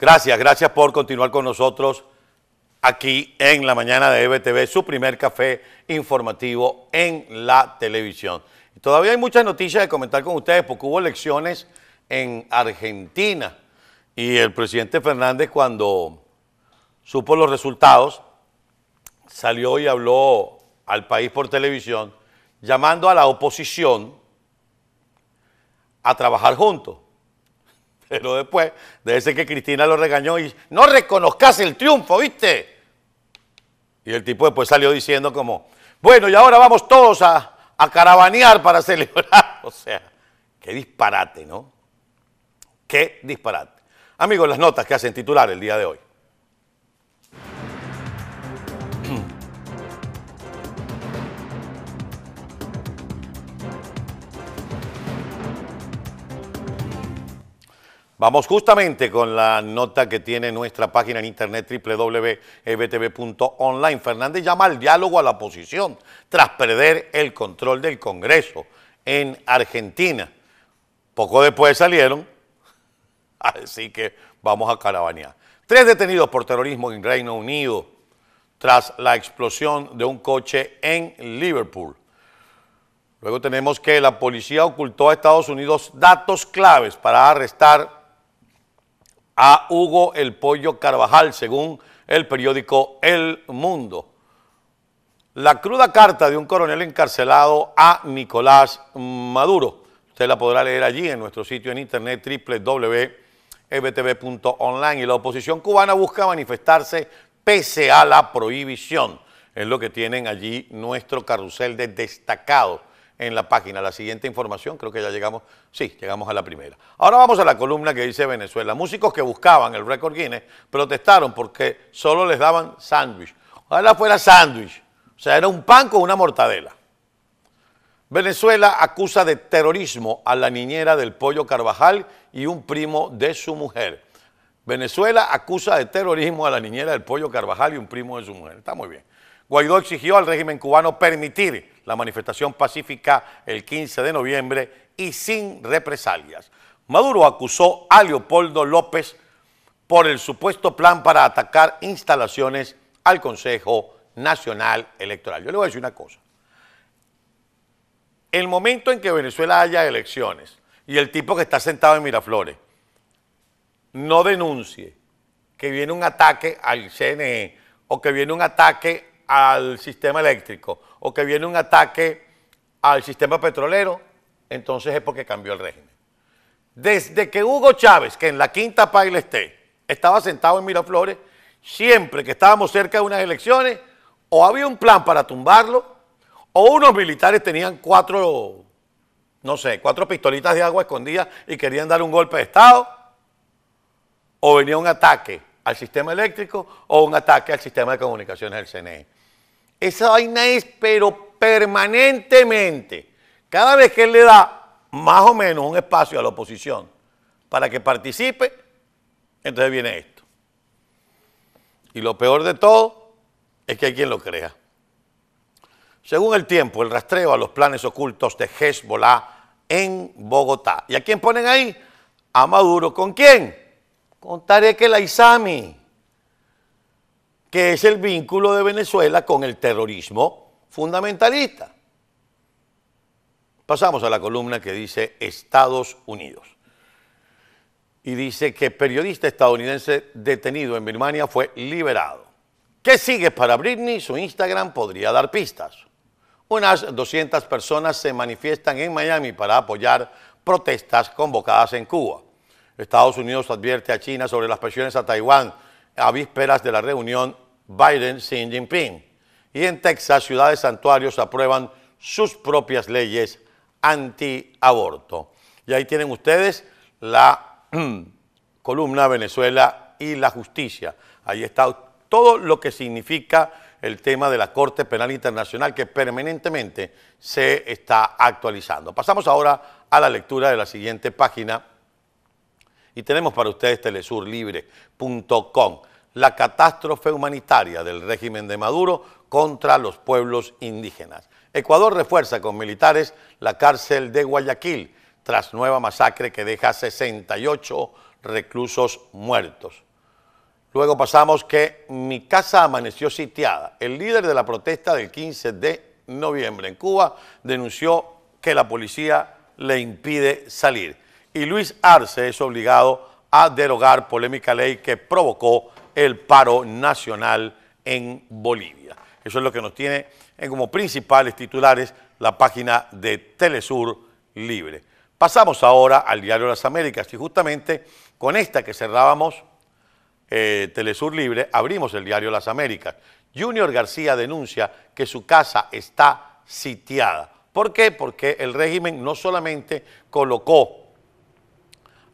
Gracias, gracias por continuar con nosotros aquí en la mañana de EBTV, su primer café informativo en la televisión. Todavía hay muchas noticias de comentar con ustedes porque hubo elecciones en Argentina y el presidente Fernández cuando supo los resultados salió y habló al país por televisión llamando a la oposición a trabajar juntos pero después, debe ser que Cristina lo regañó y no reconozcas el triunfo, ¿viste? Y el tipo después salió diciendo como, bueno, y ahora vamos todos a, a carabanear para celebrar. O sea, qué disparate, ¿no? Qué disparate. Amigos, las notas que hacen titular el día de hoy. Vamos justamente con la nota que tiene nuestra página en internet www.ebtv.online. Fernández llama al diálogo a la oposición tras perder el control del Congreso en Argentina. Poco después salieron, así que vamos a carabanear. Tres detenidos por terrorismo en Reino Unido tras la explosión de un coche en Liverpool. Luego tenemos que la policía ocultó a Estados Unidos datos claves para arrestar a Hugo el Pollo Carvajal, según el periódico El Mundo. La cruda carta de un coronel encarcelado a Nicolás Maduro. Usted la podrá leer allí en nuestro sitio en internet www.ebtv.online. Y la oposición cubana busca manifestarse pese a la prohibición. Es lo que tienen allí nuestro carrusel de destacados en la página. La siguiente información, creo que ya llegamos, sí, llegamos a la primera. Ahora vamos a la columna que dice Venezuela. Músicos que buscaban el récord Guinness protestaron porque solo les daban sándwich. Ojalá fuera sándwich, o sea, era un pan con una mortadela. Venezuela acusa de terrorismo a la niñera del pollo Carvajal y un primo de su mujer. Venezuela acusa de terrorismo a la niñera del pollo Carvajal y un primo de su mujer. Está muy bien. Guaidó exigió al régimen cubano permitir la manifestación pacífica el 15 de noviembre y sin represalias. Maduro acusó a Leopoldo López por el supuesto plan para atacar instalaciones al Consejo Nacional Electoral. Yo le voy a decir una cosa. El momento en que Venezuela haya elecciones y el tipo que está sentado en Miraflores no denuncie que viene un ataque al CNE o que viene un ataque al sistema eléctrico o que viene un ataque al sistema petrolero, entonces es porque cambió el régimen. Desde que Hugo Chávez, que en la quinta paila esté, estaba sentado en Miraflores, siempre que estábamos cerca de unas elecciones, o había un plan para tumbarlo, o unos militares tenían cuatro, no sé, cuatro pistolitas de agua escondidas y querían dar un golpe de Estado, o venía un ataque al sistema eléctrico o un ataque al sistema de comunicaciones del CNE. Esa vaina es, pero permanentemente. Cada vez que él le da más o menos un espacio a la oposición para que participe, entonces viene esto. Y lo peor de todo es que hay quien lo crea. Según el tiempo, el rastreo a los planes ocultos de Hezbollah en Bogotá. ¿Y a quién ponen ahí? A Maduro. ¿Con quién? Con Tarek el Aizami que es el vínculo de Venezuela con el terrorismo fundamentalista. Pasamos a la columna que dice Estados Unidos. Y dice que periodista estadounidense detenido en Birmania fue liberado. ¿Qué sigue para Britney? Su Instagram podría dar pistas. Unas 200 personas se manifiestan en Miami para apoyar protestas convocadas en Cuba. Estados Unidos advierte a China sobre las presiones a Taiwán a vísperas de la reunión Biden-Xi Jinping. Y en Texas, ciudades santuarios aprueban sus propias leyes antiaborto. Y ahí tienen ustedes la columna Venezuela y la justicia. Ahí está todo lo que significa el tema de la Corte Penal Internacional que permanentemente se está actualizando. Pasamos ahora a la lectura de la siguiente página y tenemos para ustedes telesurlibre.com, la catástrofe humanitaria del régimen de Maduro contra los pueblos indígenas. Ecuador refuerza con militares la cárcel de Guayaquil tras nueva masacre que deja 68 reclusos muertos. Luego pasamos que mi casa amaneció sitiada. El líder de la protesta del 15 de noviembre en Cuba denunció que la policía le impide salir y Luis Arce es obligado a derogar polémica ley que provocó el paro nacional en Bolivia. Eso es lo que nos tiene en como principales titulares la página de Telesur Libre. Pasamos ahora al Diario las Américas y justamente con esta que cerrábamos eh, Telesur Libre, abrimos el Diario las Américas. Junior García denuncia que su casa está sitiada. ¿Por qué? Porque el régimen no solamente colocó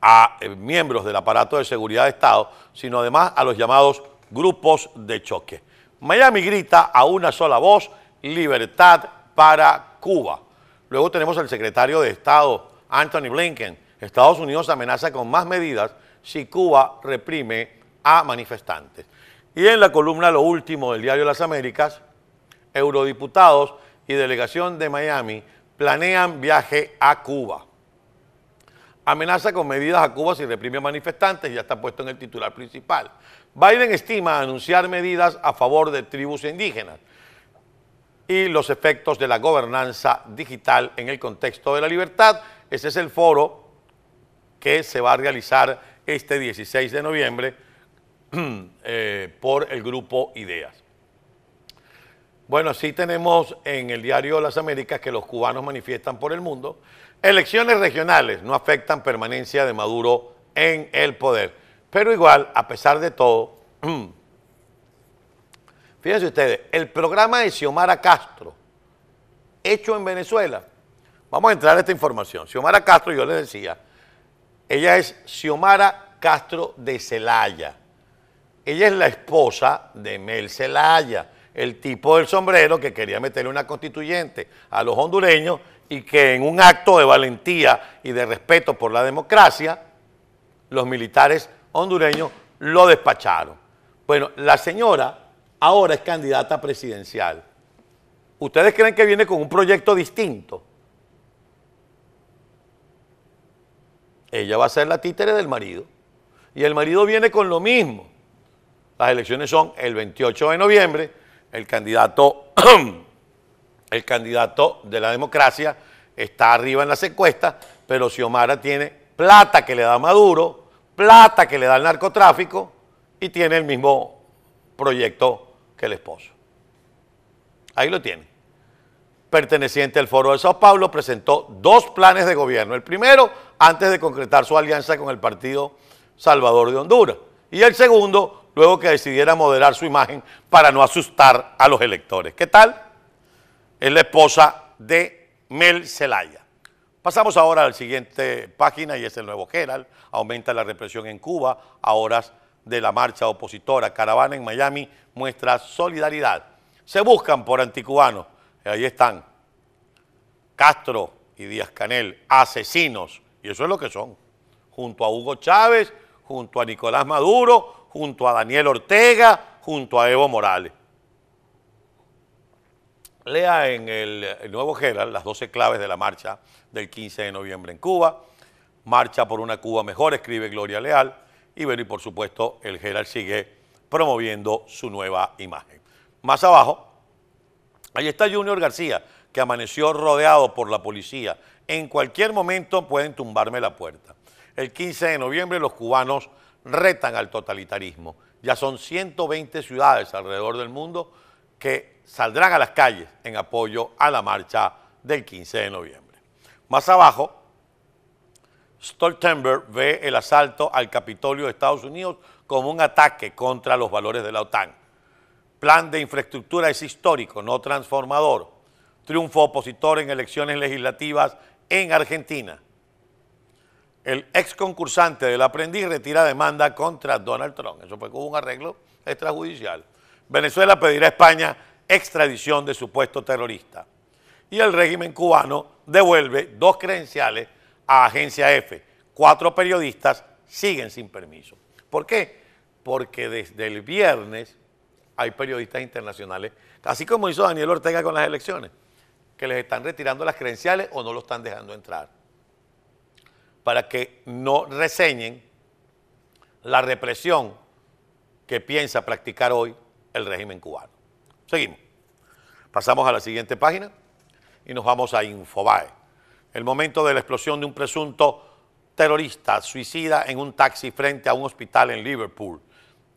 a eh, miembros del aparato de seguridad de Estado, sino además a los llamados grupos de choque. Miami grita a una sola voz, libertad para Cuba. Luego tenemos al secretario de Estado, Anthony Blinken. Estados Unidos amenaza con más medidas si Cuba reprime a manifestantes. Y en la columna Lo Último del diario Las Américas, eurodiputados y delegación de Miami planean viaje a Cuba amenaza con medidas a Cuba si reprime a manifestantes, ya está puesto en el titular principal. Biden estima anunciar medidas a favor de tribus indígenas y los efectos de la gobernanza digital en el contexto de la libertad. Ese es el foro que se va a realizar este 16 de noviembre eh, por el grupo Ideas. Bueno, sí tenemos en el diario Las Américas que los cubanos manifiestan por el mundo. Elecciones regionales no afectan permanencia de Maduro en el poder. Pero igual, a pesar de todo, fíjense ustedes, el programa de Xiomara Castro, hecho en Venezuela, vamos a entrar a esta información. Xiomara Castro, yo les decía, ella es Xiomara Castro de Celaya. Ella es la esposa de Mel Celaya el tipo del sombrero que quería meterle una constituyente a los hondureños y que en un acto de valentía y de respeto por la democracia, los militares hondureños lo despacharon. Bueno, la señora ahora es candidata presidencial. ¿Ustedes creen que viene con un proyecto distinto? Ella va a ser la títere del marido. Y el marido viene con lo mismo. Las elecciones son el 28 de noviembre el candidato, el candidato de la democracia está arriba en la encuestas, pero Xiomara tiene plata que le da Maduro, plata que le da el narcotráfico y tiene el mismo proyecto que el esposo. Ahí lo tiene. Perteneciente al Foro de Sao Paulo, presentó dos planes de gobierno. El primero, antes de concretar su alianza con el Partido Salvador de Honduras. Y el segundo, luego que decidiera moderar su imagen para no asustar a los electores. ¿Qué tal? Es la esposa de Mel Zelaya. Pasamos ahora a la siguiente página y es el nuevo Herald. Aumenta la represión en Cuba a horas de la marcha opositora. Caravana en Miami muestra solidaridad. Se buscan por anticubanos. Ahí están. Castro y Díaz Canel, asesinos. Y eso es lo que son. Junto a Hugo Chávez, junto a Nicolás Maduro, junto a Daniel Ortega, junto a Evo Morales. Lea en el, Nuevo Herald las 12 claves de la marcha del 15 de noviembre en Cuba. Marcha por una Cuba mejor, escribe Gloria Leal. Y bueno, y por supuesto, el Herald sigue promoviendo su nueva imagen. Más abajo, ahí está Junior García, que amaneció rodeado por la policía. En cualquier momento pueden tumbarme la puerta. El 15 de noviembre los cubanos retan al totalitarismo. Ya son 120 ciudades alrededor del mundo que saldrán a las calles en apoyo a la marcha del 15 de noviembre. Más abajo, Stoltenberg ve el asalto al Capitolio de Estados Unidos como un ataque contra los valores de la OTAN. Plan de infraestructura es histórico, no transformador. Triunfo opositor en elecciones legislativas en Argentina el ex concursante del aprendiz retira demanda contra Donald Trump. Eso fue con un arreglo extrajudicial. Venezuela pedirá a España extradición de supuesto terrorista. Y el régimen cubano devuelve dos credenciales a Agencia F. Cuatro periodistas siguen sin permiso. ¿Por qué? Porque desde el viernes hay periodistas internacionales, así como hizo Daniel Ortega con las elecciones, que les están retirando las credenciales o no lo están dejando entrar para que no reseñen la represión que piensa practicar hoy el régimen cubano. Seguimos. Pasamos a la siguiente página y nos vamos a Infobae. El momento de la explosión de un presunto terrorista suicida en un taxi frente a un hospital en Liverpool.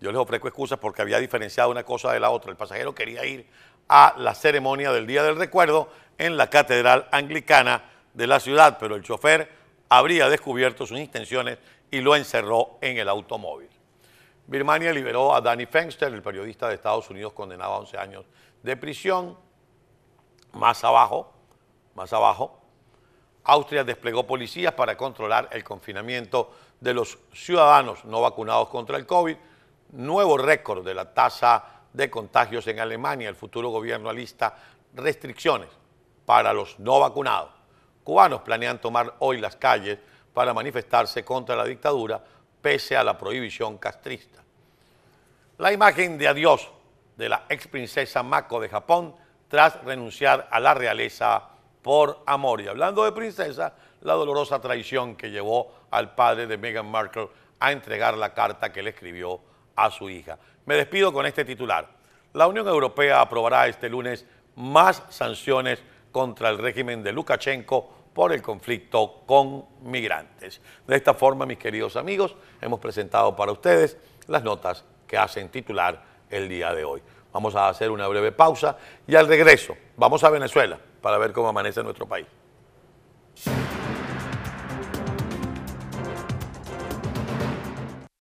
Yo les ofrezco excusas porque había diferenciado una cosa de la otra. El pasajero quería ir a la ceremonia del Día del Recuerdo en la Catedral Anglicana de la ciudad, pero el chofer habría descubierto sus intenciones y lo encerró en el automóvil. Birmania liberó a Danny Fengster, el periodista de Estados Unidos condenado a 11 años de prisión. Más abajo, más abajo, Austria desplegó policías para controlar el confinamiento de los ciudadanos no vacunados contra el COVID. Nuevo récord de la tasa de contagios en Alemania. El futuro gobierno alista restricciones para los no vacunados cubanos planean tomar hoy las calles para manifestarse contra la dictadura pese a la prohibición castrista. La imagen de adiós de la ex princesa Mako de Japón tras renunciar a la realeza por amor. Y hablando de princesa, la dolorosa traición que llevó al padre de Meghan Markle a entregar la carta que le escribió a su hija. Me despido con este titular. La Unión Europea aprobará este lunes más sanciones contra el régimen de Lukashenko por el conflicto con migrantes. De esta forma, mis queridos amigos, hemos presentado para ustedes las notas que hacen titular el día de hoy. Vamos a hacer una breve pausa y al regreso vamos a Venezuela para ver cómo amanece nuestro país.